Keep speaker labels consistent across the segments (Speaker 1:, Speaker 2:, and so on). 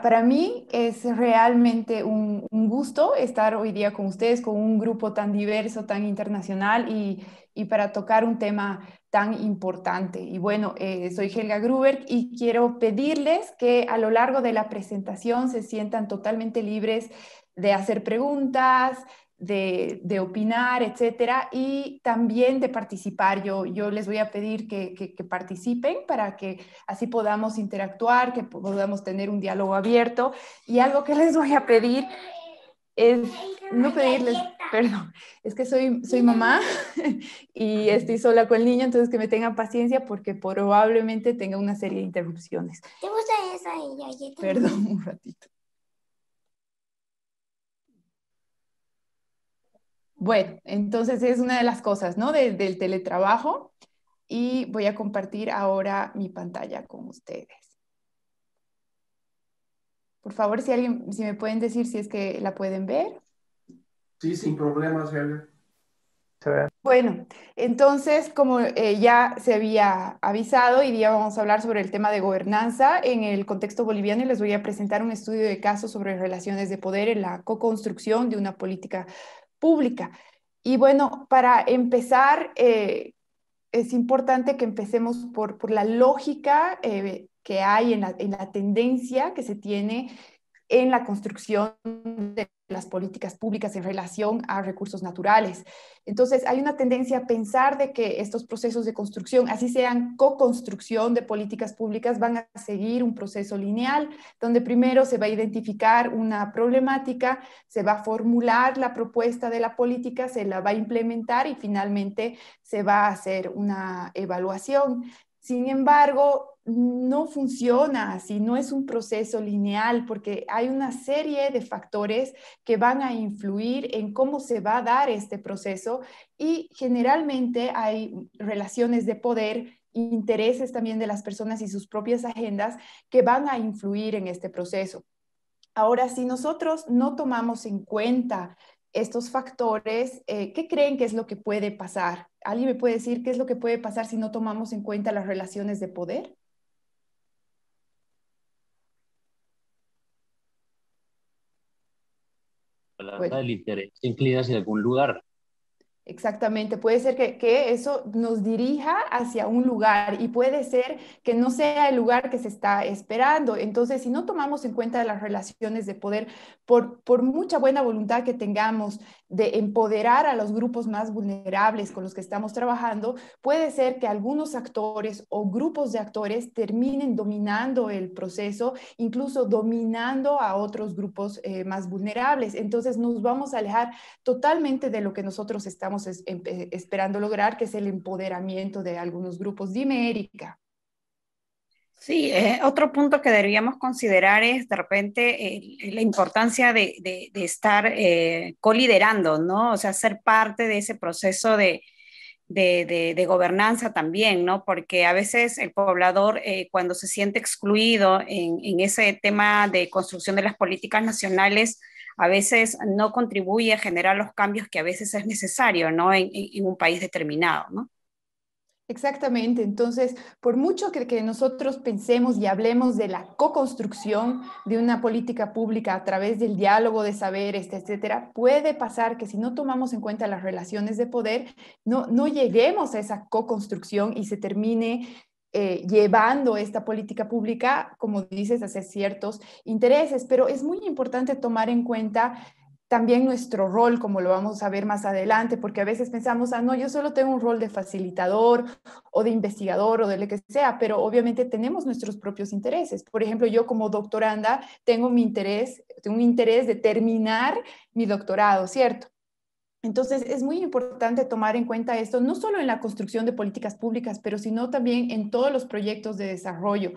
Speaker 1: para, mí es realmente un, gusto estar hoy día con ustedes, con un grupo tan diverso, tan internacional y, para tocar un tema tan importante. Y bueno, eh, soy Helga Gruber y quiero pedirles que a lo largo de la presentación se sientan totalmente libres de hacer preguntas, de, opinar, etcétera, y también de participar. Yo, yo les voy a pedir que, participen para que así podamos interactuar, que podamos tener un diálogo abierto. Y algo que les voy a pedir es no pedirles, perdón, es que soy, soy mamá y estoy sola con el niño, entonces que me tengan paciencia porque probablemente tenga una serie de interrupciones. ¿Te Perdón, un ratito. Bueno, entonces es una de las cosas, ¿no? del teletrabajo. Y voy a compartir ahora mi pantalla con ustedes. Por favor, si alguien, si me pueden decir si es que la pueden ver.
Speaker 2: Sí, sin problemas, ve.
Speaker 1: Bueno, entonces, como eh, ya se había avisado, hoy día vamos a hablar sobre el tema de gobernanza en el contexto boliviano y les voy a presentar un estudio de casos sobre relaciones de poder en la co-construcción de una política pública. Y bueno, para empezar, eh, es importante que empecemos por, la lógica eh, que hay en la, en la, tendencia que se tiene en la construcción de las políticas públicas en relación a recursos naturales. Entonces, hay una tendencia a pensar de que estos procesos de construcción, así sean co-construcción de políticas públicas, van a seguir un proceso lineal, donde primero se va a identificar una problemática, se va a formular la propuesta de la política, se la va a implementar y finalmente se va a hacer una evaluación. Sin embargo, no funciona así, no es un proceso lineal porque hay una serie de factores que van a influir en cómo se va a dar este proceso y generalmente hay relaciones de poder intereses también de las personas y sus propias agendas que van a influir en este proceso. Ahora, si nosotros no tomamos en cuenta estos factores, eh, ¿qué creen que es lo que puede pasar? ¿Alguien me puede decir qué es lo que puede pasar si no tomamos en cuenta las relaciones de poder?
Speaker 2: Pues del interés, se en algún lugar.
Speaker 1: Exactamente, puede ser que, eso nos dirija hacia un lugar y puede ser que no sea el lugar que se está esperando. Entonces, si no tomamos en cuenta las relaciones de poder, por, por mucha buena voluntad que tengamos de empoderar a los grupos más vulnerables con los que estamos trabajando, puede ser que algunos actores o grupos de actores terminen dominando el proceso, incluso dominando a otros grupos eh, más vulnerables. Entonces, nos vamos a alejar totalmente de lo que nosotros estamos esperando lograr, que es el empoderamiento de algunos grupos. Dime, Erika.
Speaker 3: Sí, eh, otro punto que deberíamos considerar es de repente la importancia de, de, estar eh, coliderando, ¿no? O sea, ser parte de ese proceso de, de gobernanza también, ¿no? Porque a veces el poblador eh, cuando se siente excluido en, en, ese tema de construcción de las políticas nacionales, a veces no contribuye a generar los cambios que a veces es necesario ¿no? en, un país determinado.
Speaker 1: Exactamente, entonces, por mucho que, nosotros pensemos y hablemos de la co-construcción de una política pública a través del diálogo de saberes, este, etcétera, puede pasar que si no tomamos en cuenta las relaciones de poder, no, no lleguemos a esa co-construcción y se termine eh, llevando esta política pública, como dices, hacia ciertos intereses, pero es muy importante tomar en cuenta también nuestro rol, como lo vamos a ver más adelante, porque a veces pensamos, ah, no, yo solo tengo un rol de facilitador o de investigador o de lo que sea, pero obviamente tenemos nuestros propios intereses. Por ejemplo, yo como doctoranda tengo mi interés, tengo un interés de terminar mi doctorado, ¿cierto? Entonces, es muy importante tomar en cuenta esto, no solo en la construcción de políticas públicas, pero sino también en todos los proyectos de desarrollo,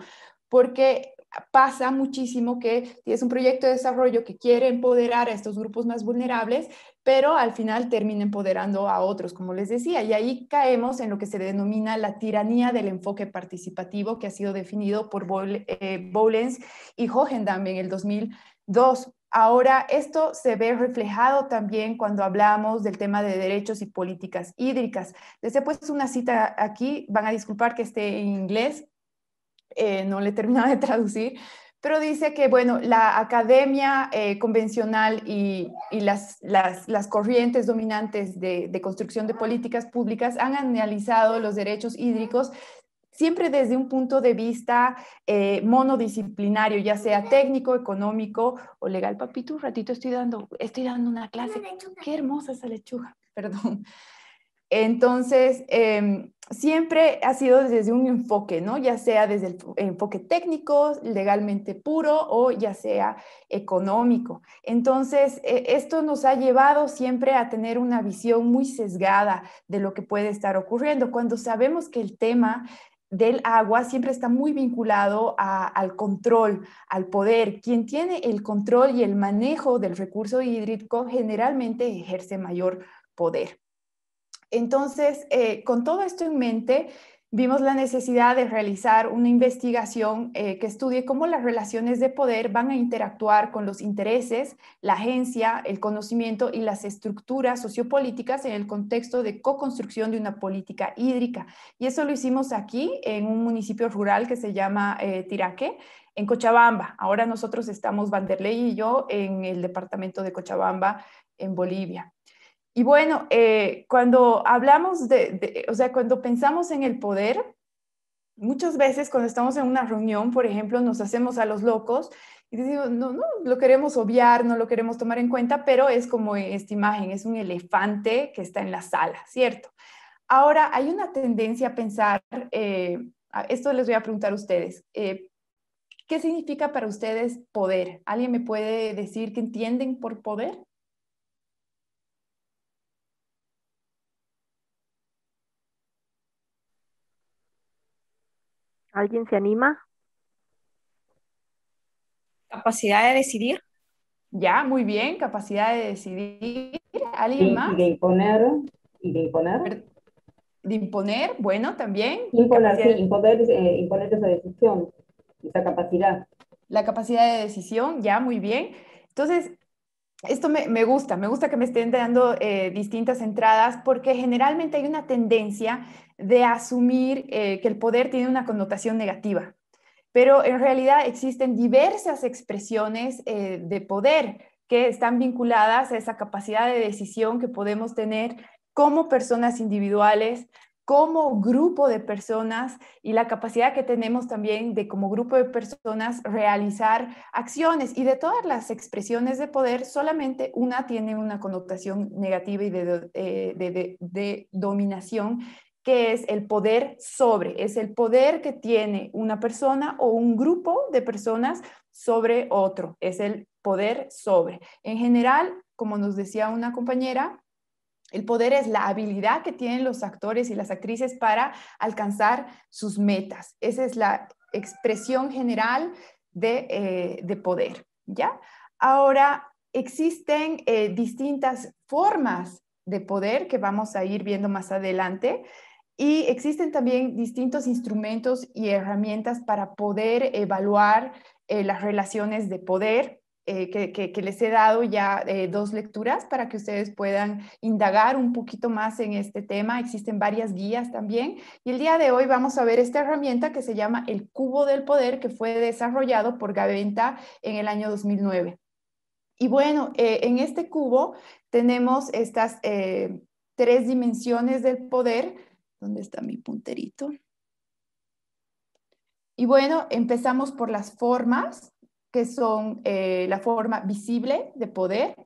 Speaker 1: porque pasa muchísimo que es un proyecto de desarrollo que quiere empoderar a estos grupos más vulnerables, pero al final termina empoderando a otros, como les decía, y ahí caemos en lo que se denomina la tiranía del enfoque participativo que ha sido definido por Bolens eh, y Hohendam en el 2002. Ahora, esto se ve reflejado también cuando hablamos del tema de derechos y políticas hídricas. Les he puesto una cita aquí, van a disculpar que esté en inglés, eh, no le he terminado de traducir, pero dice que, bueno, la academia eh, convencional y, las, corrientes dominantes de, de, construcción de políticas públicas han analizado los derechos hídricos siempre desde un punto de vista eh, monodisciplinario, ya sea técnico, económico o legal. Papito, un ratito estoy dando, estoy dando una clase. Qué hermosa esa lechuga, perdón. Entonces, em, siempre ha sido desde un enfoque, ¿no? Ya sea desde el enfoque técnico, legalmente puro o ya sea económico. Entonces, e, esto nos ha llevado siempre a tener una visión muy sesgada de lo que puede estar ocurriendo. Cuando sabemos que el tema del agua siempre está muy vinculado al control, al poder. Quien tiene el control y el manejo del recurso hídrico generalmente ejerce mayor poder. Entonces, eh, con todo esto en mente, vimos la necesidad de realizar una investigación eh, que estudie cómo las relaciones de poder van a interactuar con los intereses, la agencia, el conocimiento y las estructuras sociopolíticas en el contexto de co-construcción de una política hídrica. Y eso lo hicimos aquí en un municipio rural que se llama eh, Tiraque, en Cochabamba. Ahora nosotros estamos, Vanderlei y yo, en el departamento de Cochabamba, en Bolivia. Y bueno, eh, cuando hablamos de, o sea, cuando pensamos en el poder, muchas veces cuando estamos en una reunión, por ejemplo, nos hacemos a los locos y decimos, no, no, lo queremos obviar, no lo queremos tomar en cuenta, pero es como esta imagen, es un elefante que está en la sala, ¿cierto? Ahora, hay una tendencia a pensar, eh, esto les voy a preguntar a ustedes, eh, ¿qué significa para ustedes poder? ¿Alguien me puede decir qué entienden por poder? ¿Alguien se anima? Capacidad de decidir. Ya, muy bien, capacidad de decidir. ¿Alguien más? Y de imponer. Y de imponer. De imponer, bueno, también. Imponer, eh, imponer esa decisión, esa capacidad. La capacidad de decisión, ya, muy bien. Entonces, esto me, gusta, me gusta que me estén dando eh, distintas entradas porque generalmente hay una tendencia de asumir eh, que el poder tiene una connotación negativa, pero en realidad existen diversas expresiones eh, de poder que están vinculadas a esa capacidad de decisión que podemos tener como personas individuales, como grupo de personas y la capacidad que tenemos también de como grupo de personas realizar acciones. Y de todas las expresiones de poder, solamente una tiene una connotación negativa y eh, de, de, dominación, que es el poder sobre, es el poder que tiene una persona o un grupo de personas sobre otro, es el poder sobre. En general, como nos decía una compañera, el poder es la habilidad que tienen los actores y las actrices para alcanzar sus metas. Esa es la expresión general de, eh, poder, ¿ya? Ahora, existen eh, distintas formas de poder que vamos a ir viendo más adelante y existen también distintos instrumentos y herramientas para poder evaluar eh, las relaciones de poder eh, que, les he dado ya eh, dos lecturas para que ustedes puedan indagar un poquito más en este tema. Existen varias guías también. Y el día de hoy vamos a ver esta herramienta que se llama el Cubo del Poder, que fue desarrollado por Gaventa en el año 2009. Y bueno, eh, en este cubo tenemos estas tres dimensiones del poder. ¿Dónde está mi punterito? Y bueno, empezamos por las formas que son eh, la forma visible de poder,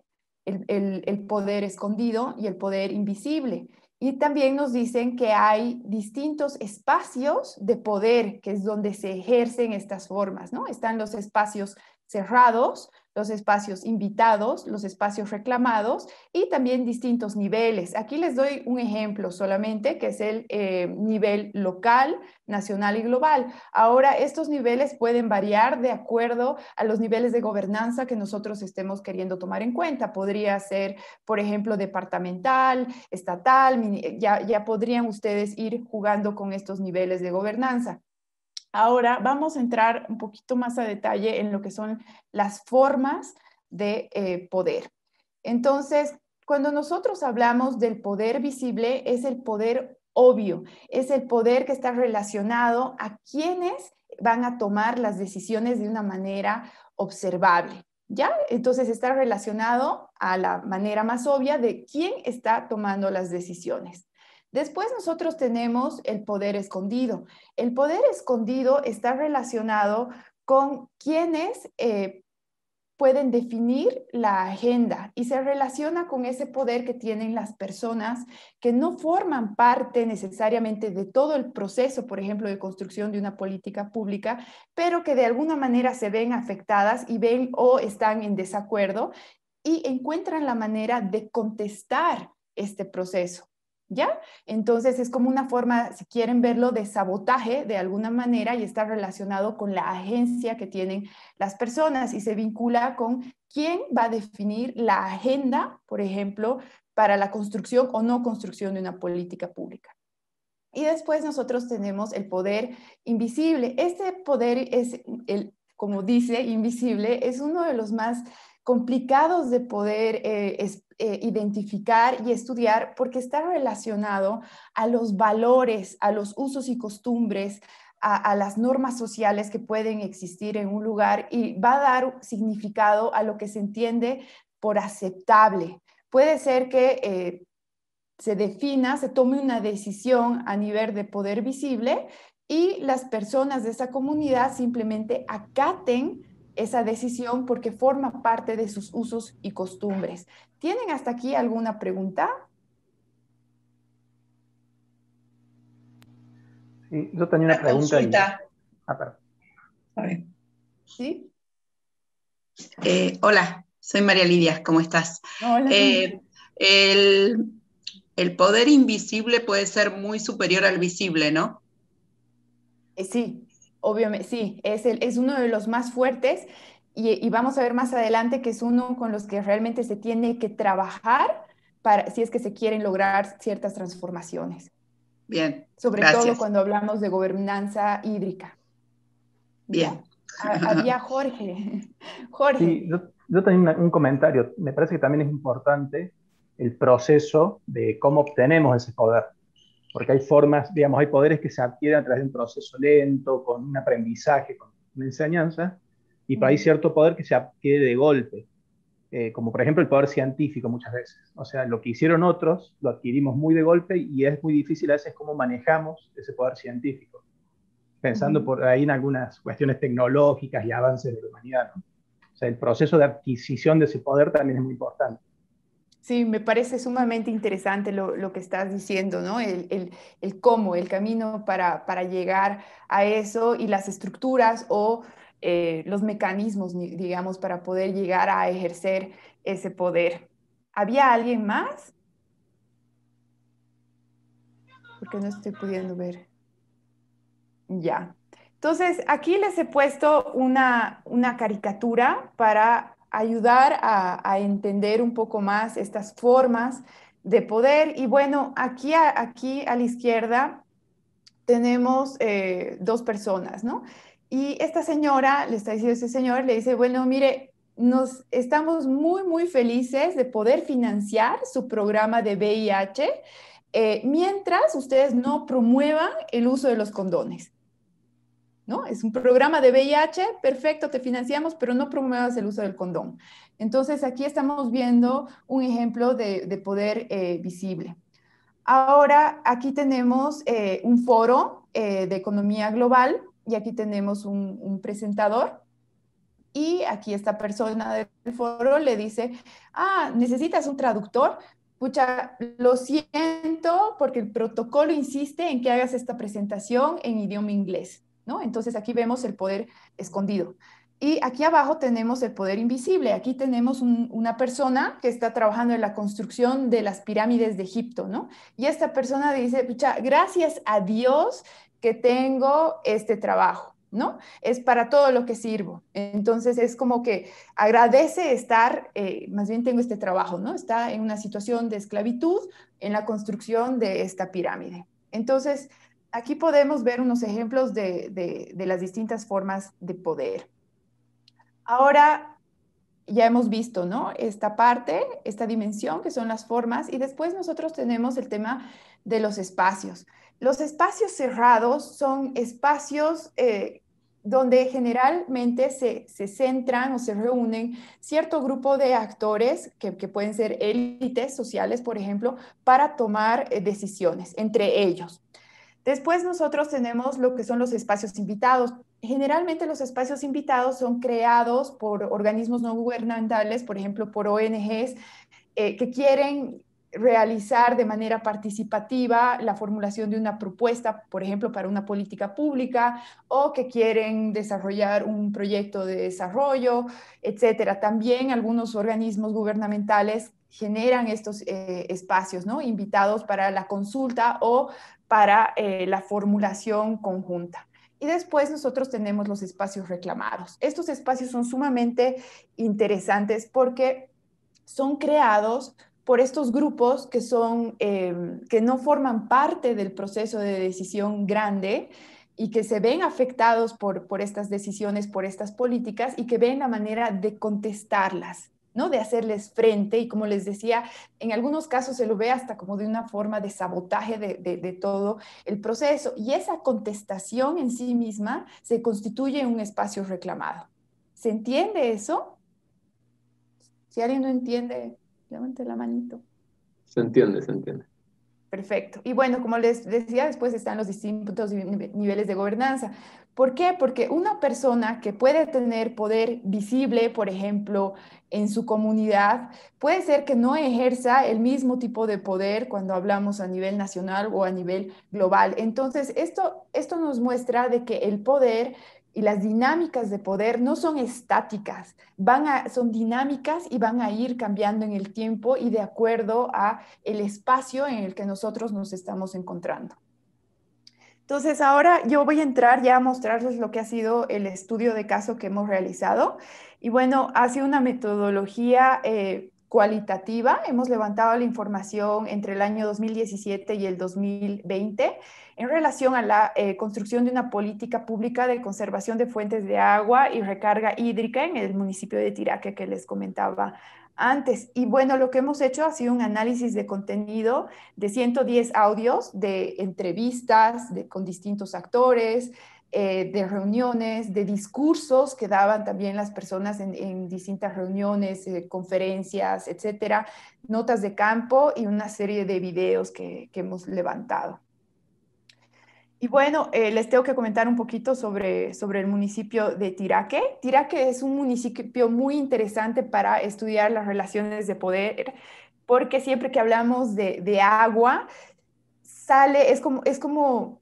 Speaker 1: el, el, poder escondido y el poder invisible. Y también nos dicen que hay distintos espacios de poder, que es donde se ejercen estas formas, ¿no? Están los espacios cerrados, los espacios invitados, los espacios reclamados y también distintos niveles. Aquí les doy un ejemplo solamente, que es el eh, nivel local, nacional y global. Ahora, estos niveles pueden variar de acuerdo a los niveles de gobernanza que nosotros estemos queriendo tomar en cuenta. Podría ser, por ejemplo, departamental, estatal, ya podrían ustedes ir jugando con estos niveles de gobernanza. Ahora vamos a entrar un poquito más a detalle en lo que son las formas de eh, poder. Entonces, cuando nosotros hablamos del poder visible, es el poder obvio, es el poder que está relacionado a quienes van a tomar las decisiones de una manera observable. ¿Ya? Entonces está relacionado a la manera más obvia de quién está tomando las decisiones. Después nosotros tenemos el poder escondido. El poder escondido está relacionado con quienes eh, pueden definir la agenda y se relaciona con ese poder que tienen las personas que no forman parte necesariamente de todo el proceso, por ejemplo, de construcción de una política pública, pero que de alguna manera se ven afectadas y ven o están en desacuerdo y encuentran la manera de contestar este proceso. ¿Ya? Entonces es como una forma, si quieren verlo, de sabotaje de alguna manera y está relacionado con la agencia que tienen las personas y se vincula con quién va a definir la agenda, por ejemplo, para la construcción o no construcción de una política pública. Y después nosotros tenemos el poder invisible. Este poder es, como dice, invisible, es uno de los más complicados de poder eh, eh, identificar y estudiar porque está relacionado a los valores, a los usos y costumbres, a, las normas sociales que pueden existir en un lugar y va a dar significado a lo que se entiende por aceptable. Puede ser que eh, se defina, se tome una decisión a nivel de poder visible y las personas de esa comunidad simplemente acaten esa decisión porque forma parte de sus usos y costumbres. ¿Tienen hasta aquí alguna pregunta?
Speaker 2: Sí, yo tenía una,
Speaker 1: pregunta. Ah, ¿Sí? Eh, hola, soy María Lidia, ¿cómo estás? Hola. Eh, el, poder invisible puede ser muy superior al visible, ¿no? Eh, sí, obviamente, sí, es, uno de los más fuertes y, vamos a ver más adelante que es uno con los que realmente se tiene que trabajar para, si es que se quieren lograr ciertas transformaciones. Bien. Sobre todo cuando hablamos de gobernanza hídrica. Bien. había Jorge. Jorge. Sí,
Speaker 2: yo, yo, tenía un comentario. Me parece que también es importante el proceso de cómo obtenemos ese poder porque hay formas, digamos, hay poderes que se adquieren a través de un proceso lento, con un aprendizaje, con una enseñanza, y para hay mm. cierto poder que se adquiere de golpe, eh, como por ejemplo el poder científico muchas veces. O sea, lo que hicieron otros lo adquirimos muy de golpe y es muy difícil a veces cómo manejamos ese poder científico, pensando mm. por ahí en algunas cuestiones tecnológicas y avances de la humanidad. O sea, el proceso de adquisición de ese poder también es muy importante.
Speaker 1: Sí, me parece sumamente interesante lo, que estás diciendo, ¿no? El, el, el cómo, el camino para, llegar a eso y las estructuras o eh, los mecanismos, digamos, para poder llegar a ejercer ese poder. ¿Había alguien más? Porque no estoy pudiendo ver. Ya. Entonces, aquí les he puesto una, una caricatura para ayudar a, entender un poco más estas formas de poder. Y bueno, aquí a, aquí a la izquierda tenemos eh, dos personas, ¿no? Y esta señora, le está diciendo este señor, le dice, bueno, mire, nos estamos muy, muy felices de poder financiar su programa de VIH eh, mientras ustedes no promuevan el uso de los condones. ¿no? Es un programa de VIH, perfecto, te financiamos, pero no promuevas el uso del condón. Entonces, aquí estamos viendo un ejemplo de, poder eh, visible. Ahora, aquí tenemos eh, un foro eh, de economía global y aquí tenemos un, un presentador y aquí esta persona del foro le dice, ah, necesitas un traductor. Pucha, lo siento porque el protocolo insiste en que hagas esta presentación en idioma inglés. Entonces aquí vemos el poder escondido. Y aquí abajo tenemos el poder invisible. Aquí tenemos una persona que está trabajando en la construcción de las pirámides de Egipto, ¿no? Y esta persona dice, gracias a Dios que tengo este trabajo. ¿no? Es para todo lo que sirvo. Entonces es como que agradece estar, eh, más bien tengo este trabajo, ¿no? Está en una situación de esclavitud en la construcción de esta pirámide. Entonces, aquí podemos ver unos ejemplos de, las distintas formas de poder. Ahora ya hemos visto, ¿no? Esta parte, esta dimensión que son las formas y después nosotros tenemos el tema de los espacios. Los espacios cerrados son espacios eh, donde generalmente se, centran o se reúnen cierto grupo de actores, que pueden ser élites sociales, por ejemplo, para tomar eh, decisiones entre ellos. Después nosotros tenemos lo que son los espacios invitados. Generalmente los espacios invitados son creados por organismos no gubernamentales, por ejemplo, por ONGs, eh, que quieren realizar de manera participativa la formulación de una propuesta, por ejemplo, para una política pública o que quieren desarrollar un proyecto de desarrollo, etcétera. También algunos organismos gubernamentales generan estos eh, espacios, ¿no? Invitados para la consulta o para eh, la formulación conjunta. Y después nosotros tenemos los espacios reclamados. Estos espacios son sumamente interesantes porque son creados por estos grupos que, em, que no forman parte del proceso de decisión grande y que se ven afectados por estas decisiones, por estas políticas y que ven la manera de contestarlas. De hacerles frente y como les decía, en algunos casos se lo ve hasta como de una forma de sabotaje de, de todo el proceso y esa contestación en sí misma se constituye un espacio reclamado. ¿Se entiende eso? Si alguien no entiende, levante la manito.
Speaker 2: Se entiende, se entiende.
Speaker 1: Perfecto. Y bueno, como les decía, después están los distintos niveles de gobernanza. ¿Por qué? Porque una persona que puede tener poder visible, por ejemplo, en su comunidad, puede ser que no ejerza el mismo tipo de poder cuando hablamos a nivel nacional o a nivel global. Entonces, esto, esto nos muestra de que el poder y las dinámicas de poder no son estáticas, van son dinámicas y van a ir cambiando en el tiempo y de acuerdo a el espacio en el que nosotros nos estamos encontrando. Entonces, ahora yo voy a entrar ya a mostrarles lo que ha sido el estudio de caso que hemos realizado. Y bueno, hace una metodología eh, cualitativa. Hemos levantado la información entre el año 2017 y el 2020 en relación a la eh, construcción de una política pública de conservación de fuentes de agua y recarga hídrica en el municipio de Tiraque que les comentaba antes. Y bueno, lo que hemos hecho ha sido un análisis de contenido de 110 audios, de entrevistas con distintos actores, eh, de reuniones, de discursos que daban también las personas en, distintas reuniones, eh, conferencias, etcétera, notas de campo y una serie de videos que, hemos levantado. Y bueno, eh, les tengo que comentar un poquito sobre, sobre el municipio de Tiraque. Tiraque es un municipio muy interesante para estudiar las relaciones de poder, porque siempre que hablamos de, de agua, sale, es como, es como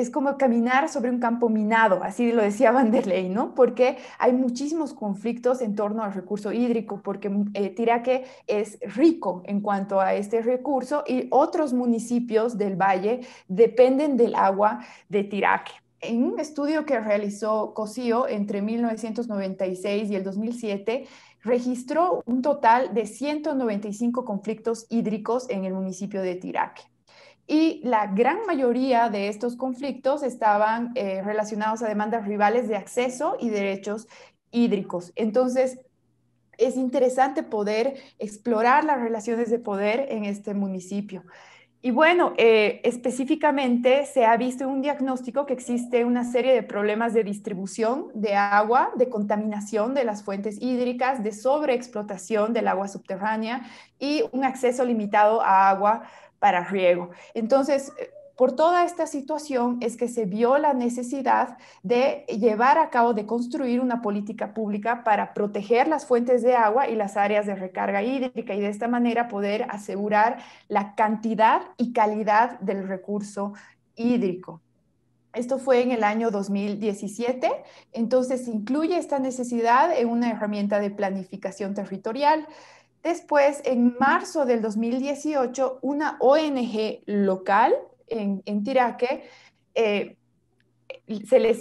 Speaker 1: es como caminar sobre un campo minado, así lo decía Van der ¿no? Porque hay muchísimos conflictos en torno al recurso hídrico, porque eh, Tiraque es rico en cuanto a este recurso y otros municipios del valle dependen del agua de Tiraque. En un estudio que realizó Cosío entre 1996 y el 2007, registró un total de 195 conflictos hídricos en el municipio de Tiraque y la gran mayoría de estos conflictos estaban eh, relacionados a demandas rivales de acceso y derechos hídricos. Entonces, es interesante poder explorar las relaciones de poder en este municipio. Y bueno, eh, específicamente se ha visto un diagnóstico que existe una serie de problemas de distribución de agua, de contaminación de las fuentes hídricas, de sobreexplotación del agua subterránea y un acceso limitado a agua para riego. Entonces, eh, por toda esta situación es que se vio la necesidad de llevar a cabo, de construir una política pública para proteger las fuentes de agua y las áreas de recarga hídrica y de esta manera poder asegurar la cantidad y calidad del recurso hídrico. Esto fue en el año 2017, entonces incluye esta necesidad en una herramienta de planificación territorial, Después, en marzo del 2018, una ONG local en, Tiraque, eh, se le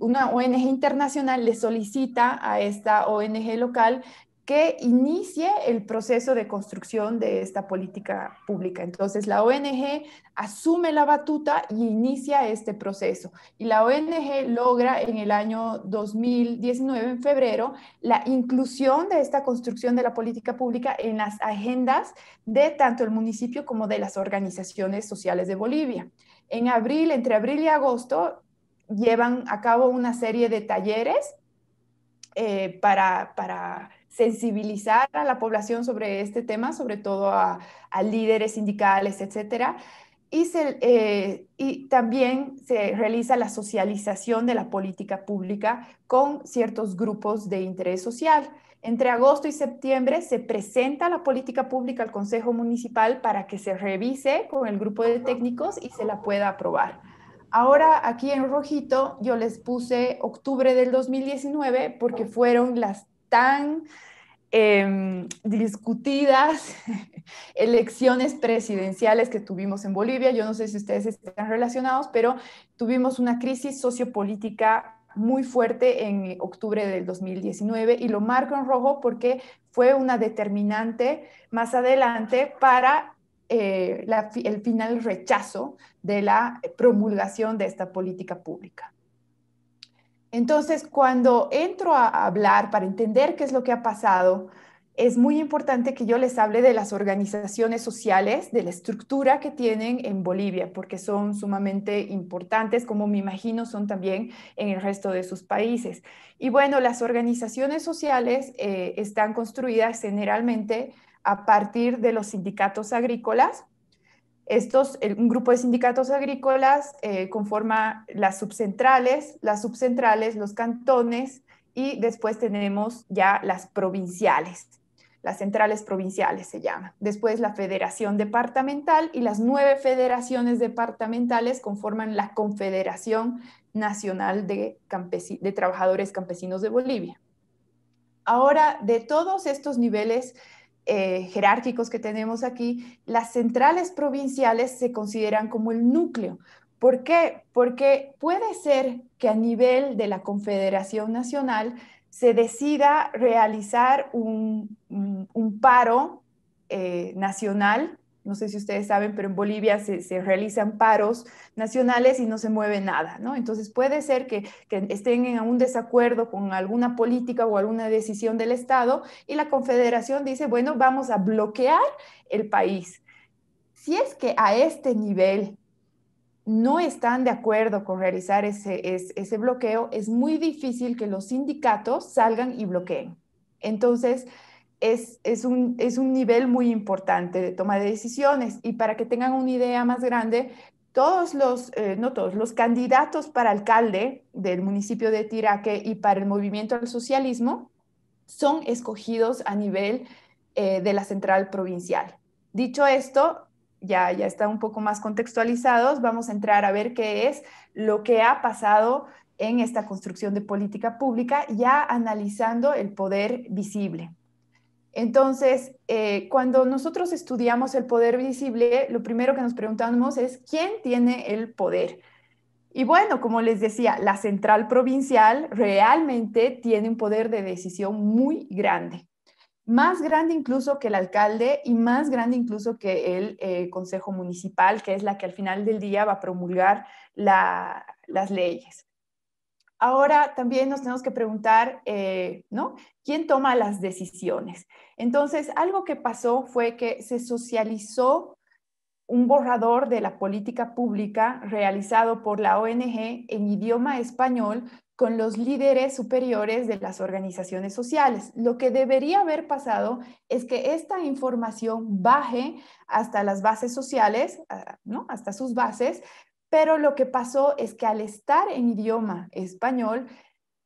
Speaker 1: una ONG internacional le solicita a esta ONG local que inicie el proceso de construcción de esta política pública. Entonces, la ONG asume la batuta y inicia este proceso. Y la ONG logra en el año 2019, en febrero, la inclusión de esta construcción de la política pública en las agendas de tanto el municipio como de las organizaciones sociales de Bolivia. En abril, entre abril y agosto, llevan a cabo una serie de talleres eh, para sensibilizar a la población sobre este tema, sobre todo a, líderes sindicales, etcétera. Y, eh, y, también se realiza la socialización de la política pública con ciertos grupos de interés social. Entre agosto y septiembre se presenta la política pública al Consejo Municipal para que se revise con el grupo de técnicos y se la pueda aprobar. Ahora aquí en rojito yo les puse octubre del 2019 porque fueron las tan em, discutidas elecciones presidenciales que tuvimos en Bolivia. Yo no sé si ustedes están relacionados, pero tuvimos una crisis sociopolítica muy fuerte en octubre del 2019 y lo marco en rojo porque fue una determinante más adelante para eh, el final rechazo de la promulgación de esta política pública. Entonces, cuando entro a hablar para entender qué es lo que ha pasado, es muy importante que yo les hable de las organizaciones sociales, de la estructura que tienen en Bolivia, porque son sumamente importantes, como me imagino son también en el resto de sus países. Y bueno, las organizaciones sociales eh, están construidas generalmente a partir de los sindicatos agrícolas, estos, un grupo de sindicatos agrícolas eh, conforma las subcentrales, las subcentrales, los cantones y después tenemos ya las provinciales. Las centrales provinciales se llaman. Después la federación departamental y las nueve federaciones departamentales conforman la Confederación Nacional de Trabajadores Campesinos de Bolivia. Ahora, de todos estos niveles eh, jerárquicos que tenemos aquí, las centrales provinciales se consideran como el núcleo. ¿Por qué? Porque puede ser que a nivel de la Confederación Nacional se decida realizar un, paro eh, nacional no sé si ustedes saben, pero en Bolivia se, realizan paros nacionales y no se mueve nada, ¿no? Entonces puede ser que, estén en un desacuerdo con alguna política o alguna decisión del Estado y la Confederación dice, bueno, vamos a bloquear el país. Si es que a este nivel no están de acuerdo con realizar ese bloqueo, es muy difícil que los sindicatos salgan y bloqueen. Entonces, es, un, nivel muy importante de toma de decisiones. Y para que tengan una idea más grande, todos los, eh, no todos, los candidatos para alcalde del municipio de Tiraque y para el movimiento al socialismo son escogidos a nivel eh, de la central provincial. Dicho esto, ya, ya está un poco más contextualizados, vamos a entrar a ver qué es lo que ha pasado en esta construcción de política pública, ya analizando el poder visible. Entonces, eh, cuando nosotros estudiamos el poder visible, lo primero que nos preguntamos es, ¿quién tiene el poder? Y bueno, como les decía, la central provincial realmente tiene un poder de decisión muy grande, más grande incluso que el alcalde y más grande incluso que el eh, Consejo Municipal, que es la que al final del día va a promulgar las leyes. Ahora también nos tenemos que preguntar, eh, ¿no? ¿Quién toma las decisiones? Entonces, algo que pasó fue que se socializó un borrador de la política pública realizado por la ONG en idioma español con los líderes superiores de las organizaciones sociales. Lo que debería haber pasado es que esta información baje hasta las bases sociales, ah, ¿no? hasta sus bases, pero lo que pasó es que al estar en idioma español,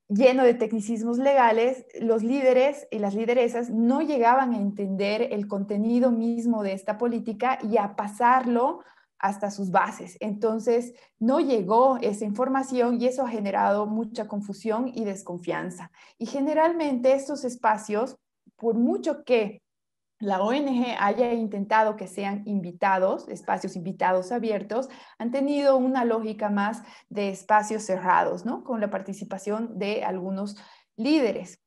Speaker 1: lleno de tecnicismos legales, los líderes y las lideresas no llegaban a entender el contenido mismo de esta política y a pasarlo hasta sus bases. Entonces, no llegó esa información y eso ha generado mucha confusión y desconfianza. Y generalmente estos espacios, por mucho que la ONG haya intentado que sean invitados, espacios invitados abiertos, han tenido una lógica más de espacios cerrados, ¿no? Con la participación de algunos líderes.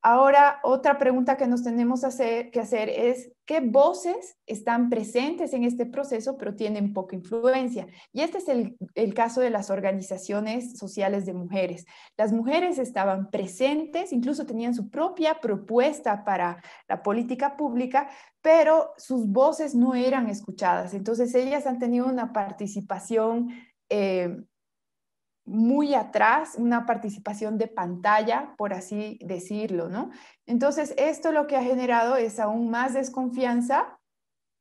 Speaker 1: Ahora, otra pregunta que nos tenemos que hacer es qué voces están presentes en este proceso pero tienen poca influencia. Y este es el, caso de las organizaciones sociales de mujeres. Las mujeres estaban presentes, incluso tenían su propia propuesta para la política pública, pero sus voces no eran escuchadas. Entonces ellas han tenido una participación eh, muy atrás, una participación de pantalla, por así decirlo, ¿no? Entonces, esto lo que ha generado es aún más desconfianza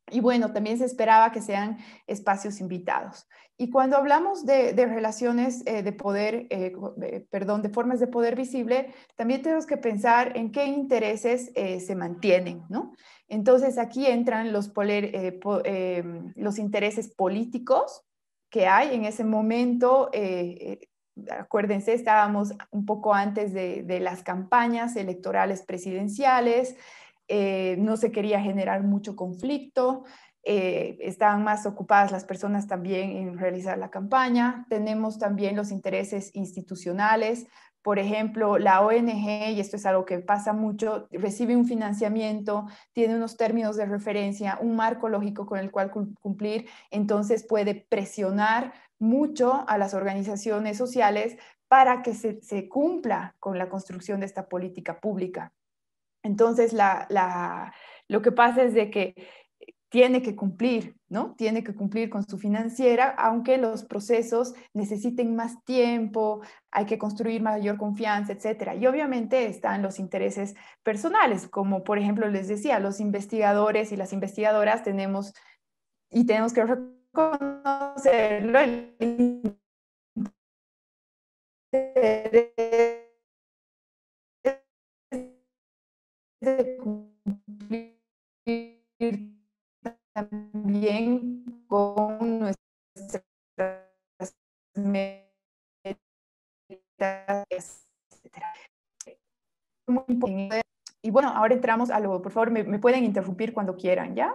Speaker 1: y bueno, también se esperaba que sean espacios invitados. Y cuando hablamos de, relaciones eh, de poder, eh, eh, perdón, de formas de poder visible, también tenemos que pensar en qué intereses se mantienen, ¿no? Entonces aquí entran los, poder, los intereses políticos, hay en ese momento. Eh, eh, acuérdense, estábamos un poco antes de, las campañas electorales presidenciales, eh, no se quería generar mucho conflicto, estaban más ocupadas las personas también en realizar la campaña, tenemos también los intereses institucionales, por ejemplo, la ONG, y esto es algo que pasa mucho, recibe un financiamiento, tiene unos términos de referencia, un marco lógico con el cual cumplir, entonces puede presionar mucho a las organizaciones sociales para que se, cumpla con la construcción de esta política pública. Entonces, lo que pasa es de que tiene que cumplir, ¿no? Tiene que cumplir con su financiera, aunque los procesos necesiten más tiempo, hay que construir mayor confianza, etcétera. Y obviamente están los intereses personales, como por ejemplo les decía, los investigadores y las investigadoras tenemos y tenemos que reconocerlo el
Speaker 2: cumplir también
Speaker 1: con nuestras metas, etcétera. Y bueno, ahora entramos a lo, por favor, me, me, pueden interrumpir cuando quieran, ¿ya?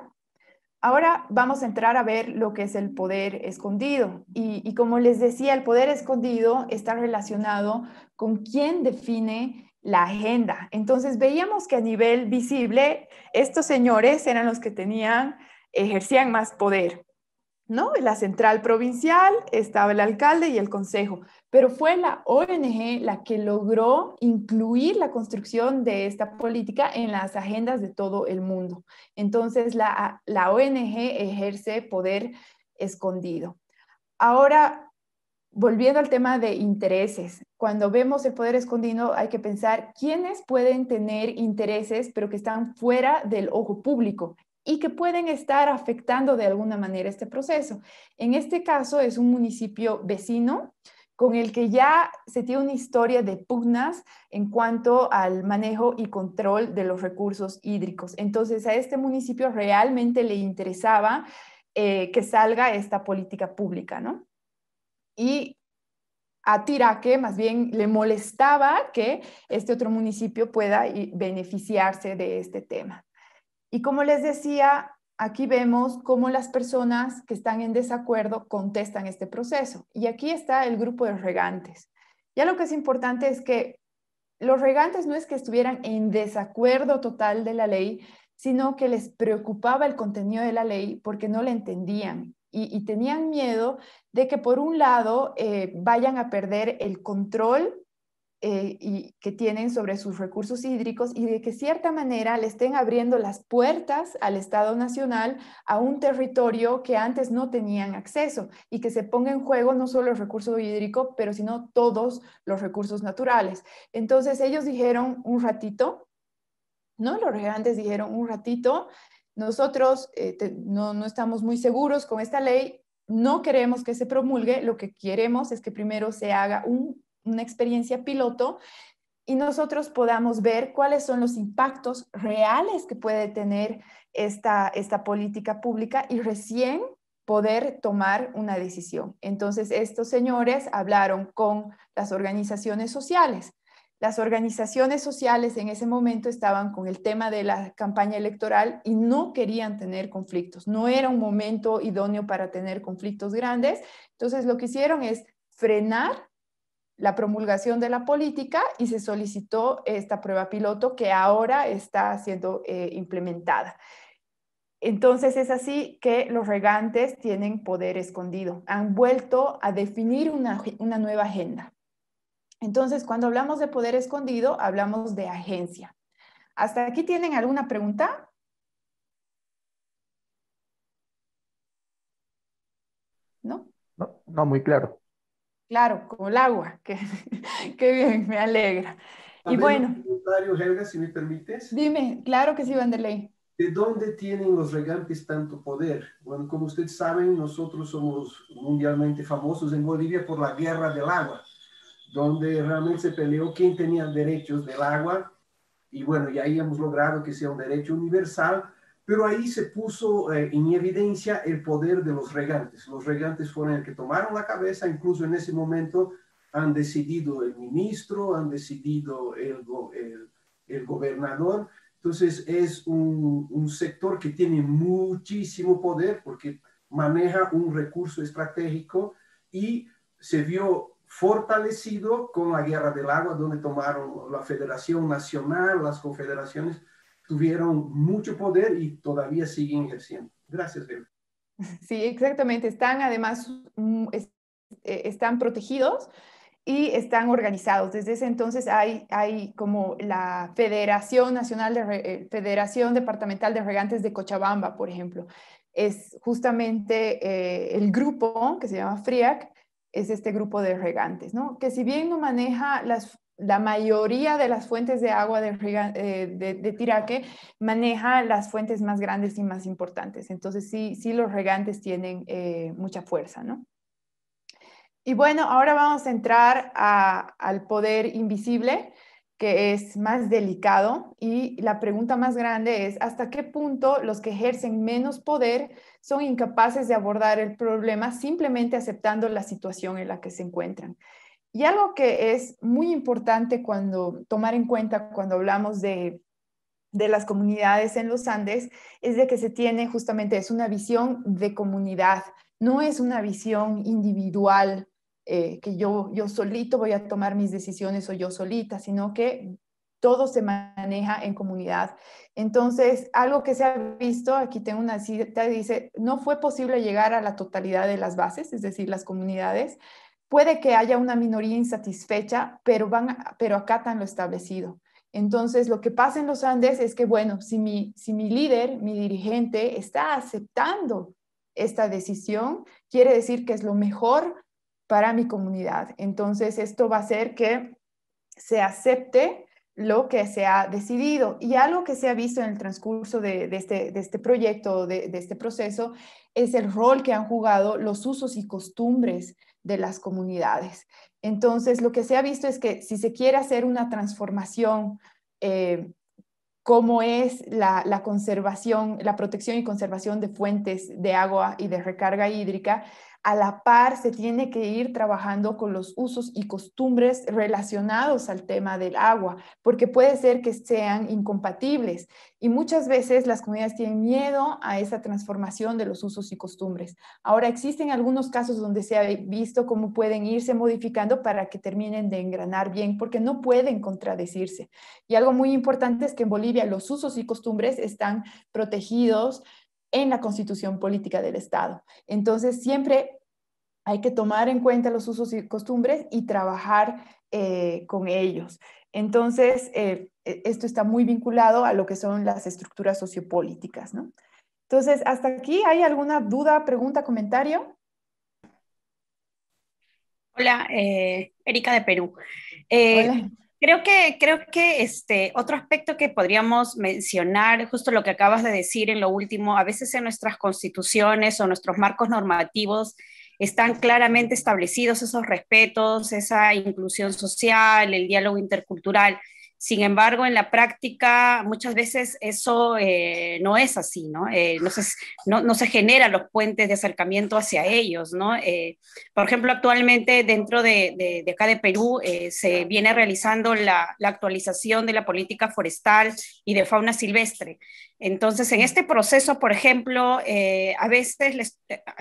Speaker 1: Ahora vamos a entrar a ver lo que es el poder escondido. Y, y como les decía, el poder escondido está relacionado con quién define la agenda. Entonces veíamos que a nivel visible, estos señores eran los que tenían ejercían más poder. ¿No? En la central provincial estaba el alcalde y el consejo, pero fue la ONG la que logró incluir la construcción de esta política en las agendas de todo el mundo. Entonces, la, la ONG ejerce poder escondido. Ahora, volviendo al tema de intereses, cuando vemos el poder escondido hay que pensar quiénes pueden tener intereses pero que están fuera del ojo público y que pueden estar afectando de alguna manera este proceso. En este caso es un municipio vecino con el que ya se tiene una historia de pugnas en cuanto al manejo y control de los recursos hídricos. Entonces a este municipio realmente le interesaba eh, que salga esta política pública, ¿no? Y a Tiraque más bien le molestaba que este otro municipio pueda beneficiarse de este tema. Y como les decía, aquí vemos cómo las personas que están en desacuerdo contestan este proceso. Y aquí está el grupo de regantes. Ya lo que es importante es que los regantes no es que estuvieran en desacuerdo total de la ley, sino que les preocupaba el contenido de la ley porque no la entendían y, tenían miedo de que por un lado eh, vayan a perder el control eh, y que tienen sobre sus recursos hídricos y de que cierta manera le estén abriendo las puertas al Estado Nacional a un territorio que antes no tenían acceso y que se ponga en juego no solo el recurso hídrico, pero sino todos los recursos naturales. Entonces ellos dijeron un ratito, ¿no? Los regantes dijeron un ratito, nosotros eh, no estamos muy seguros con esta ley, no queremos que se promulgue, lo que queremos es que primero se haga un una experiencia piloto y nosotros podamos ver cuáles son los impactos reales que puede tener esta, esta política pública y recién poder tomar una decisión. Entonces, estos señores hablaron con las organizaciones sociales. Las organizaciones sociales en ese momento estaban con el tema de la campaña electoral y no querían tener conflictos. No era un momento idóneo para tener conflictos grandes. Entonces, lo que hicieron es frenar la promulgación de la política y se solicitó esta prueba piloto que ahora está siendo eh, implementada. Entonces es así que los regantes tienen poder escondido, han vuelto a definir una, una nueva agenda. Entonces, cuando hablamos de poder escondido, hablamos de agencia. ¿Hasta aquí tienen alguna pregunta? No,
Speaker 2: no muy claro.
Speaker 1: Claro, con el agua. Qué, bien, me alegra. y bueno.
Speaker 2: Helga, si me permites.
Speaker 1: Dime, claro que sí, Vanderlei.
Speaker 2: ¿De dónde tienen los regantes tanto poder? Bueno, como ustedes saben, nosotros somos mundialmente famosos en Bolivia por la guerra del agua, donde realmente se peleó quién tenía derechos del agua. Y bueno, y ahí hemos logrado que sea un derecho universal, pero ahí se puso eh, en evidencia el poder de los regantes. Los regantes fueron el que tomaron la cabeza, incluso en ese momento han decidido el ministro, han decidido el, gobernador. Entonces es un, sector que tiene muchísimo poder porque maneja un recurso estratégico y se vio fortalecido con la guerra del agua, donde tomaron la Federación Nacional, las confederaciones, tuvieron mucho poder y todavía siguen ejerciendo. Gracias,
Speaker 1: Sí, exactamente. Están además, mm, eh, están protegidos y están organizados. Desde ese entonces hay, hay como la Federación Nacional de eh, Federación Departamental de Regantes de Cochabamba, por ejemplo. Es justamente eh, el grupo que se llama FRIAC, es este grupo de regantes, ¿no? Que si bien no maneja las la mayoría de las fuentes de agua eh, de, Tiraque maneja las fuentes más grandes y más importantes. Entonces, sí, sí los regantes tienen eh, mucha fuerza, ¿no? Y bueno, ahora vamos a entrar al poder invisible, que es más delicado. Y la pregunta más grande es, ¿hasta qué punto los que ejercen menos poder son incapaces de abordar el problema simplemente aceptando la situación en la que se encuentran? Y algo que es muy importante cuando tomar en cuenta cuando hablamos de, las comunidades en los Andes es de que se tiene justamente, es una visión de comunidad, no es una visión individual eh, que yo, yo solito voy a tomar mis decisiones o yo solita, sino que todo se maneja en comunidad. Entonces, algo que se ha visto, aquí tengo una cita, dice, no fue posible llegar a la totalidad de las bases, es decir, las comunidades, Puede que haya una minoría insatisfecha, pero, van, pero acatan lo establecido. Entonces, lo que pasa en los Andes es que, bueno, si mi, si mi líder, mi dirigente, está aceptando esta decisión, quiere decir que es lo mejor para mi comunidad. Entonces, esto va a hacer que se acepte lo que se ha decidido. Y algo que se ha visto en el transcurso de, este, este, proyecto, de, este proceso, es el rol que han jugado los usos y costumbres de las comunidades. Entonces, lo que se ha visto es que si se quiere hacer una transformación, eh, como es la conservación, la protección y conservación de fuentes de agua y de recarga hídrica, a la par se tiene que ir trabajando con los usos y costumbres relacionados al tema del agua, porque puede ser que sean incompatibles y muchas veces las comunidades tienen miedo a esa transformación de los usos y costumbres. Ahora existen algunos casos donde se ha visto cómo pueden irse modificando para que terminen de engranar bien, porque no pueden contradecirse. Y algo muy importante es que en Bolivia los usos y costumbres están protegidos en la constitución política del Estado. Entonces, siempre hay que tomar en cuenta los usos y costumbres y trabajar eh, con ellos. Entonces, eh, e-, esto está muy vinculado a lo que son las estructuras sociopolíticas, ¿no? Entonces, ¿hasta aquí hay alguna duda, pregunta, comentario?
Speaker 3: Hola, eh, Erika de Perú. Hola. Creo que, este, otro aspecto que podríamos mencionar, justo lo que acabas de decir en lo último, a veces en nuestras constituciones o nuestros marcos normativos están claramente establecidos esos respetos, esa inclusión social, el diálogo intercultural. Sin embargo, en la práctica muchas veces eso eh, no es así, ¿no? Eh, no, se, no, se, generan los puentes de acercamiento hacia ellos, ¿no? Eh, por ejemplo, actualmente dentro de, de, acá de Perú se viene realizando la, actualización de la política forestal y de fauna silvestre. Entonces, en este proceso, por ejemplo, a veces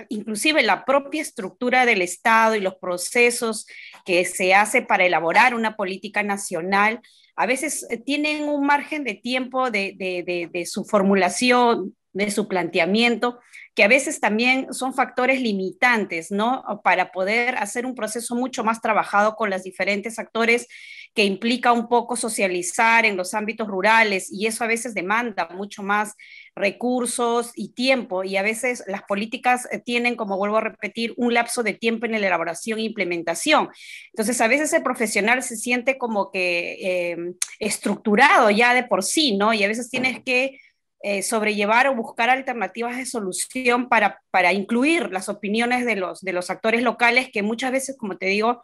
Speaker 3: inclusive la propia estructura del Estado y los procesos que se hace para elaborar una política nacional, a veces eh, tienen un margen de tiempo de, su formulación, de su planteamiento, que a veces también son factores limitantes, ¿no? Para poder hacer un proceso mucho más trabajado con los diferentes actores que implica un poco socializar en los ámbitos rurales y eso a veces demanda mucho más recursos y tiempo. Y a veces las políticas eh, tienen, como vuelvo a repetir, un lapso de tiempo en la elaboración e implementación. Entonces, a veces el profesional se siente como que eh, estructurado ya de por sí, ¿no? Y a veces tienes que eh, sobrellevar o buscar alternativas de solución para, para incluir las opiniones de los, de los actores locales que muchas veces, como te digo,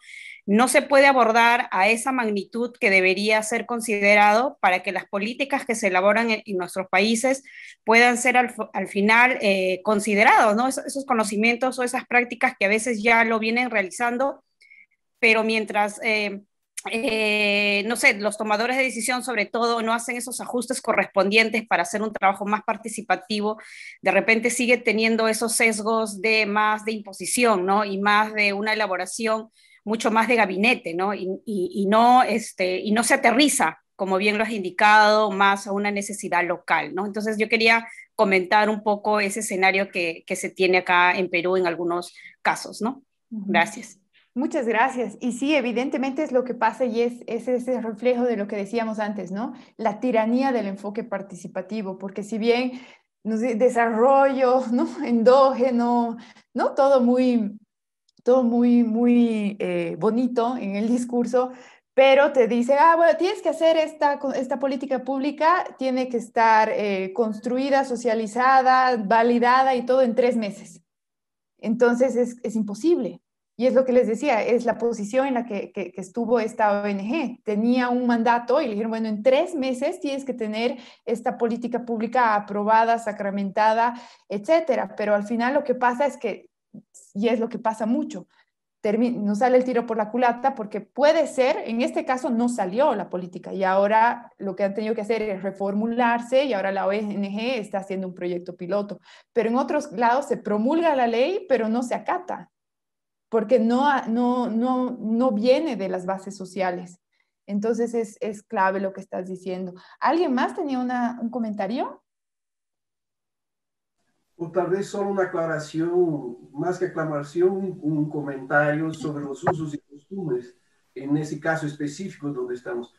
Speaker 3: no se puede abordar a esa magnitud que debería ser considerado para que las políticas que se elaboran en, nuestros países puedan ser al, final eh, considerados, ¿no? esos conocimientos o esas prácticas que a veces ya lo vienen realizando, pero mientras, eh, eh, no sé, los tomadores de decisión sobre todo no hacen esos ajustes correspondientes para hacer un trabajo más participativo, de repente sigue teniendo esos sesgos de más de imposición, ¿no? Y más de una elaboración mucho más de gabinete, ¿no? Y, no, este, y no se aterriza, como bien lo has indicado, más a una necesidad local, ¿no? Entonces yo quería comentar un poco ese escenario que, se tiene acá en Perú en algunos casos, ¿no?
Speaker 1: Gracias. Muchas gracias. Y sí, evidentemente es lo que pasa y es, ese reflejo de lo que decíamos antes, ¿no? La tiranía del enfoque participativo, porque si bien desarrollo, ¿no? Endógeno, ¿no? Todo muy muy, muy eh, bonito en el discurso, pero te dice, ah, bueno, tienes que hacer esta, esta política pública, tiene que estar eh, construida, socializada, validada y todo en tres meses. Entonces es, es, imposible. Y es lo que les decía, es la posición en la que, que, estuvo esta ONG. Tenía un mandato y le dijeron, bueno, en tres meses tienes que tener esta política pública aprobada, sacramentada, etcétera. Pero al final lo que pasa es que y es lo que pasa mucho. no sale el tiro por la culata porque puede ser, en este caso no salió la política y ahora lo que han tenido que hacer es reformularse y ahora la ONG está haciendo un proyecto piloto. Pero en otros lados se promulga la ley pero no se acata porque no, no, no, no viene de las bases sociales. Entonces es, es clave lo que estás diciendo. ¿Alguien más tenía un comentario?
Speaker 2: o tal vez solo una aclaración, más que aclaración un comentario sobre los usos y costumbres, en ese caso específico donde estamos.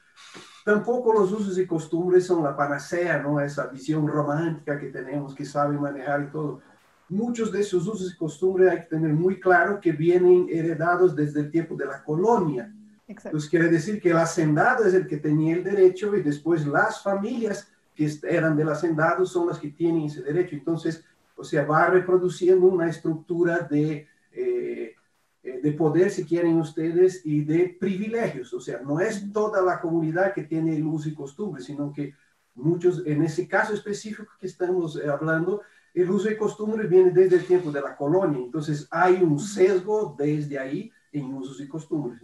Speaker 2: Tampoco los usos y costumbres son la panacea, ¿no? Esa visión romántica que tenemos, que sabe manejar y todo. Muchos de esos usos y costumbres hay que tener muy claro que vienen heredados desde el tiempo de la colonia. Exacto. Entonces quiere decir que el hacendado es el que tenía el derecho y después las familias que eran del hacendado son las que tienen ese derecho. Entonces, o sea, va reproduciendo una estructura de, eh, eh, de poder, si quieren ustedes, y de privilegios. O sea, no es toda la comunidad que tiene uso y costumbre, sino que muchos, en ese caso específico que estamos eh, hablando, el uso y costumbre viene desde el tiempo de la colonia, entonces hay un sesgo desde ahí en usos y costumbres.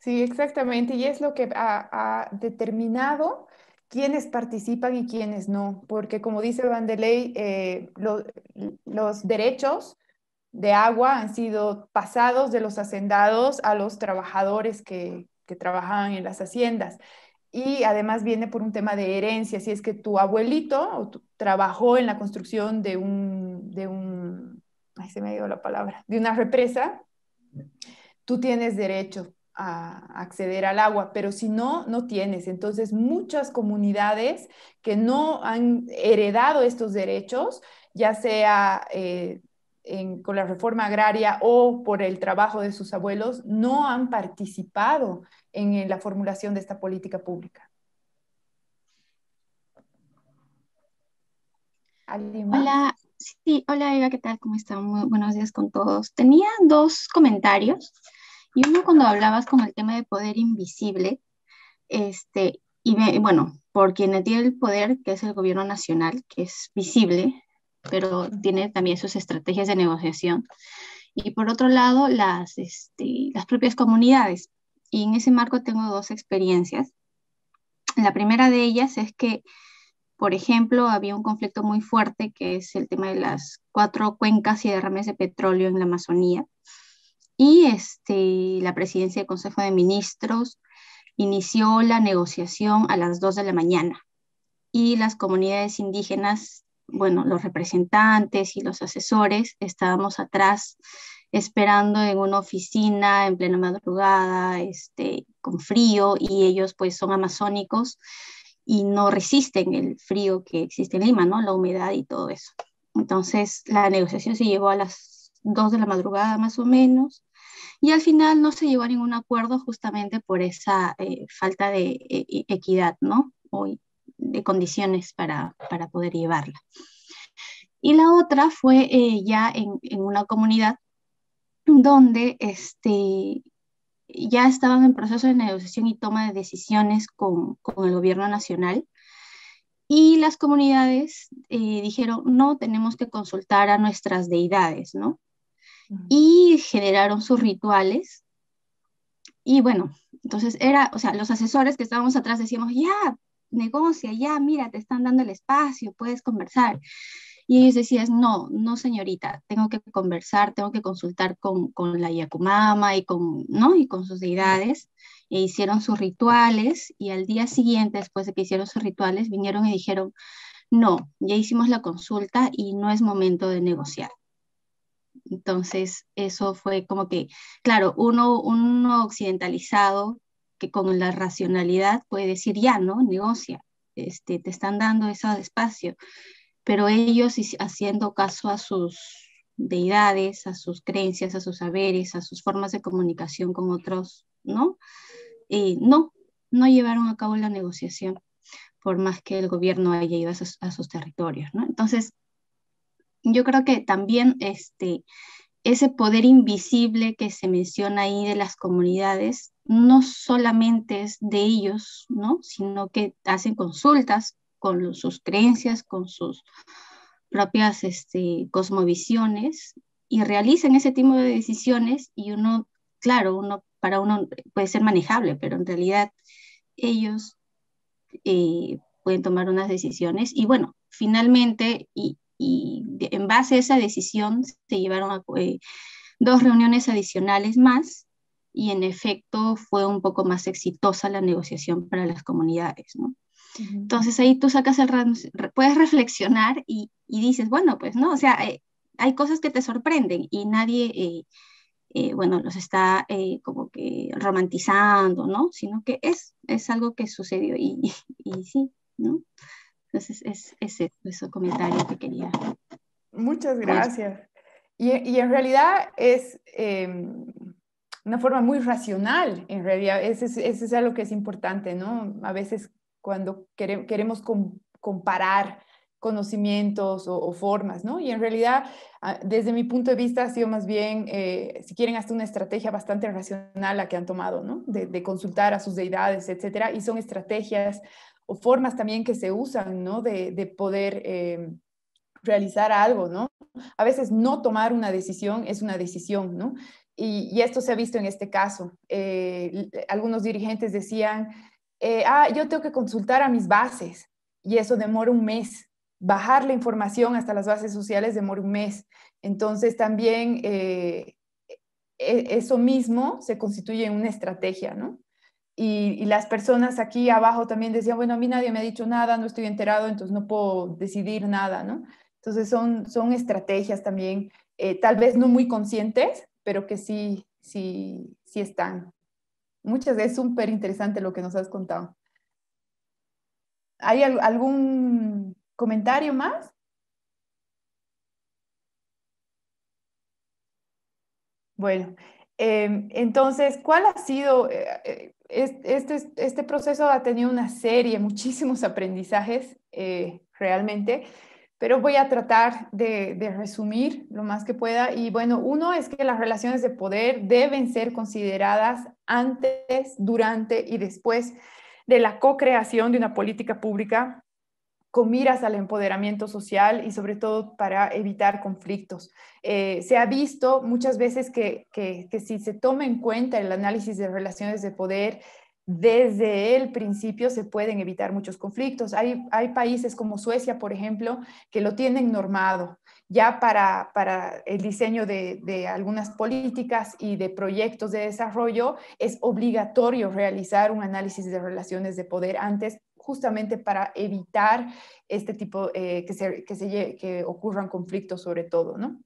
Speaker 1: Sí, exactamente, y es lo que ha determinado quiénes participan y quiénes no, porque como dice Van der eh, Ley, los derechos de agua han sido pasados de los hacendados a los trabajadores que, trabajaban en las haciendas. Y además viene por un tema de herencia, si es que tu abuelito trabajó en la construcción de un, de un, ay, se me ido la palabra, de una represa, tú tienes derecho a acceder al agua, pero si no, no tienes. Entonces, muchas comunidades que no han heredado estos derechos, ya sea eh, con la reforma agraria o por el trabajo de sus abuelos, no han participado en, la formulación de esta política pública.
Speaker 4: Hola, sí, hola Eva, ¿qué tal? ¿Cómo están? buenos días con todos. Tenía dos comentarios. Y uno cuando hablabas con el tema de poder invisible, este, y bueno, por quien tiene el poder, que es el gobierno nacional, que es visible, pero tiene también sus estrategias de negociación. Y por otro lado, las, este, las propias comunidades. Y en ese marco tengo dos experiencias. La primera de ellas es que, por ejemplo, había un conflicto muy fuerte que es el tema de las cuatro cuencas y derrames de petróleo en la Amazonía y este, la presidencia del Consejo de Ministros inició la negociación a las 2 de la mañana y las comunidades indígenas, bueno, los representantes y los asesores estábamos atrás esperando en una oficina en plena madrugada, este, con frío, y ellos pues son amazónicos y no resisten el frío que existe en Lima, La humedad y todo eso. Entonces, la negociación se llevó a las 2 de la madrugada más o menos, y al final no se llegó a ningún acuerdo justamente por esa eh, falta de eh, e, equidad, ¿no? O de condiciones para, poder llevarla. Y la otra fue eh, ya en, una comunidad donde este, ya estaban en proceso de negociación y toma de decisiones con, con el gobierno nacional. Y las comunidades dijeron, no, tenemos que consultar a nuestras deidades, ¿no? y generaron sus rituales. Y bueno, entonces era, o sea, los asesores que estábamos atrás decíamos, ya, negocia, ya, mira, te están dando el espacio, puedes conversar. Y ellos decían, no, no señorita, tengo que conversar, tengo que consultar con, con la Yakumama y con, ¿no? y con sus deidades. E hicieron sus rituales y al día siguiente, después de que hicieron sus rituales, vinieron y dijeron, no, ya hicimos la consulta y no es momento de negociar. Entonces, eso fue como que, claro, uno, uno occidentalizado que con la racionalidad puede decir, ya, ¿no? Negocia, este, te están dando ese espacio. Pero ellos haciendo caso a sus deidades, a sus creencias, a sus saberes, a sus formas de comunicación con otros, ¿no? Y eh, no, no llevaron a cabo la negociación, por más que el gobierno haya ido a sus, a sus territorios, ¿no? Entonces, yo creo que también este, ese poder invisible que se menciona ahí de las comunidades no solamente es de ellos, ¿no? sino que hacen consultas con sus creencias, con sus propias este, cosmovisiones y realizan ese tipo de decisiones y uno, claro, uno para uno puede ser manejable, pero en realidad ellos eh, pueden tomar unas decisiones y bueno, finalmente, y y en base a esa decisión se llevaron a, eh, dos reuniones adicionales más y en efecto fue un poco más exitosa la negociación para las comunidades. ¿no? Entonces ahí tú sacas el, puedes reflexionar y, y, dices, bueno, pues no, o sea, eh, hay cosas que te sorprenden y nadie... Eh, bueno, los está como que romantizando, ¿no? Sino que es, es algo que sucedió y, y, y sí, ¿no? Entonces, es, ese es el comentario que quería.
Speaker 1: Muchas gracias. Y, en realidad es em, una forma muy racional, en realidad, eso es, algo que es importante, ¿no? A veces cuando queremos comparar conocimientos o, formas, ¿no? Y en realidad, ah, desde mi punto de vista, ha sido más bien, eh, si quieren, hasta una estrategia bastante racional la que han tomado, ¿no? De, de, consultar a sus deidades, etcétera. Y son estrategias o formas también que se usan, ¿no? De, poder eh, realizar algo, ¿no? A veces no tomar una decisión es una decisión, ¿no? Y, esto se ha visto en este caso. Eh, eh, algunos dirigentes decían, ah, yo tengo que consultar a mis bases y eso demora un mes. Bajar la información hasta las bases sociales demora un mes. Entonces también e, eso mismo se constituye en una estrategia, ¿no? y, las personas aquí abajo también decían, bueno, a mí nadie me ha dicho nada, no estoy enterado, entonces no puedo decidir nada, ¿no? Entonces son, son estrategias también, eh, tal vez no muy conscientes, pero que sí, sí, sí están. Muchas veces es súper interesante lo que nos has contado. ¿Hay algún comentario más? Bueno, em, entonces, ¿cuál ha sido, eh, eh, este, este, proceso ha tenido una serie, muchísimos aprendizajes eh, realmente, pero voy a tratar de, de, resumir lo más que pueda. Y bueno, uno es que las relaciones de poder deben ser consideradas antes, durante y después de la co-creación de una política pública con miras al empoderamiento social y sobre todo para evitar conflictos. Eh, se ha visto muchas veces que, si se toma en cuenta el análisis de relaciones de poder, desde el principio se pueden evitar muchos conflictos. Hay, países como Suecia, por ejemplo, que lo tienen normado ya para, el diseño de, de, algunas políticas y de proyectos de desarrollo, es obligatorio realizar un análisis de relaciones de poder antes justamente para evitar este tipo, eh, que, se, que, se, que ocurran conflictos sobre todo, ¿no?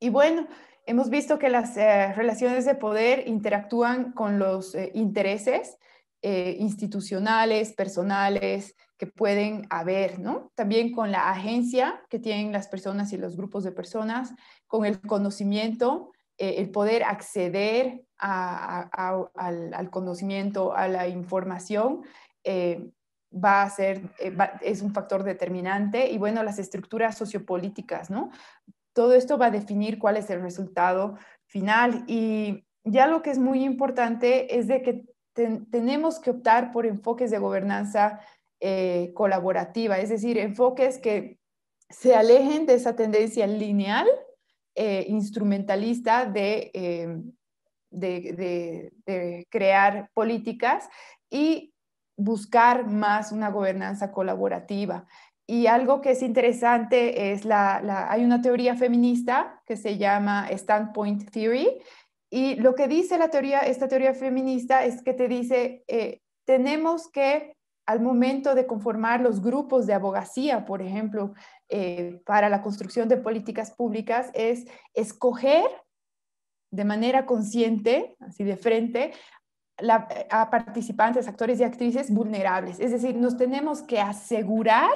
Speaker 1: Y bueno, hemos visto que las eh, relaciones de poder interactúan con los eh, intereses institucionales, personales, que pueden haber, ¿no? También con la agencia que tienen las personas y los grupos de personas, con el conocimiento, el poder acceder al, al, conocimiento, a la información va a ser, eh, es un factor determinante y bueno, las estructuras sociopolíticas, ¿no? Todo esto va a definir cuál es el resultado final y ya lo que es muy importante es de que tenemos que optar por enfoques de gobernanza eh, colaborativa, es decir, enfoques que se alejen de esa tendencia lineal, eh, instrumentalista de, de, crear políticas y buscar más una gobernanza colaborativa. Y algo que es interesante es la, hay una teoría feminista que se llama Standpoint Theory. Y lo que dice la teoría, esta teoría feminista es que te dice, eh, tenemos que al momento de conformar los grupos de abogacía, por ejemplo, eh, para la construcción de políticas públicas, es escoger de manera consciente, así de frente, a participantes, actores y actrices vulnerables. Es decir, nos tenemos que asegurar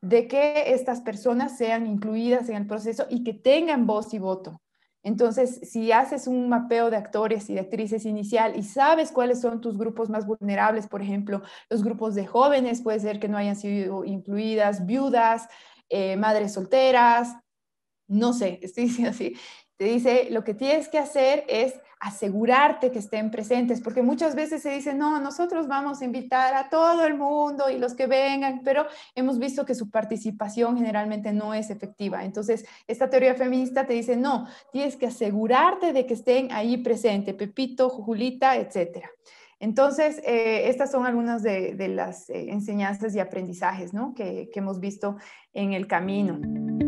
Speaker 1: de que estas personas sean incluidas en el proceso y que tengan voz y voto. Entonces, si haces un mapeo de actores y de actrices inicial y sabes cuáles son tus grupos más vulnerables, por ejemplo, los grupos de jóvenes, puede ser que no hayan sido incluidas, viudas, eh, madres solteras, no sé, estoy diciendo así, te dice, lo que tienes que hacer es asegurarte que estén presentes, porque muchas veces se dice, no, nosotros vamos a invitar a todo el mundo y los que vengan, pero hemos visto que su participación generalmente no es efectiva. Entonces, esta teoría feminista te dice, no, tienes que asegurarte de que estén ahí presente, Pepito, Julita, etcétera. Entonces, eh, estas son algunas de, las eh, enseñanzas y aprendizajes ¿no? que hemos visto en el camino.